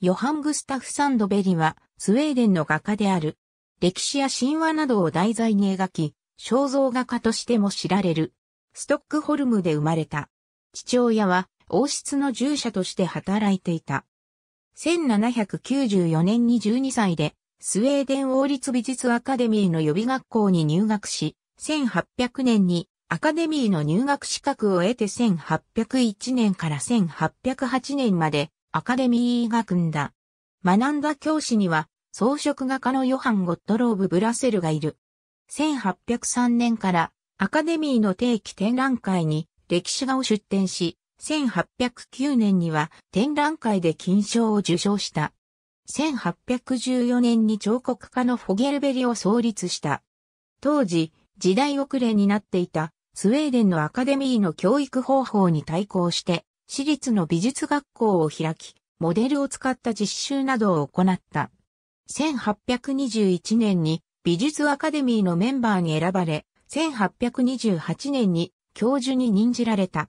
ヨハン・グスタフ・サンドベリは、スウェーデンの画家である。歴史や神話などを題材に描き、肖像画家としても知られる。ストックホルムで生まれた。父親は、王室の従者として働いていた。1794年に12歳で、スウェーデン王立美術アカデミーの予備学校に入学し、1800年にアカデミーの入学資格を得て1801年から1808年までアカデミーが組んだ。学んだ教師には、装飾画家のヨハン・ゴットローブ・ブラセルがいる。1803年からアカデミーの定期展覧会に歴史画を出展し、1809年には展覧会で金賞を受賞した。1814年に彫刻家のフォゲルベリを創立した。当時、時代遅れになっていたスウェーデンのアカデミーの教育方法に対抗して、私立の美術学校を開き、モデルを使った実習などを行った。1821年に美術アカデミーのメンバーに選ばれ、1828年に教授に任じられた。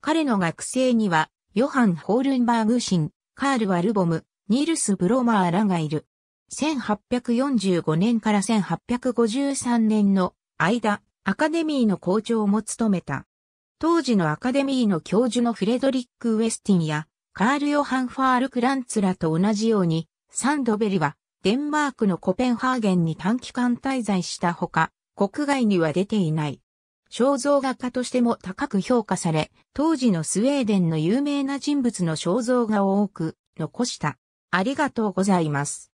彼の学生には、ヨハン・ホールンバーグ神、カール・ワルボム、ニールス・ブロマーらがいる。1845年から1853年の間、アカデミーの校長も務めた。当時のアカデミーの教授のフレドリック・ウェスティンやカール・ヨハン・ファール・クランツらと同じように、サンドベリはデンマークのコペンハーゲンに短期間滞在したほか、国外には出ていない。肖像画家としても高く評価され、当時のスウェーデンの有名な人物の肖像画を多く残した。ありがとうございます。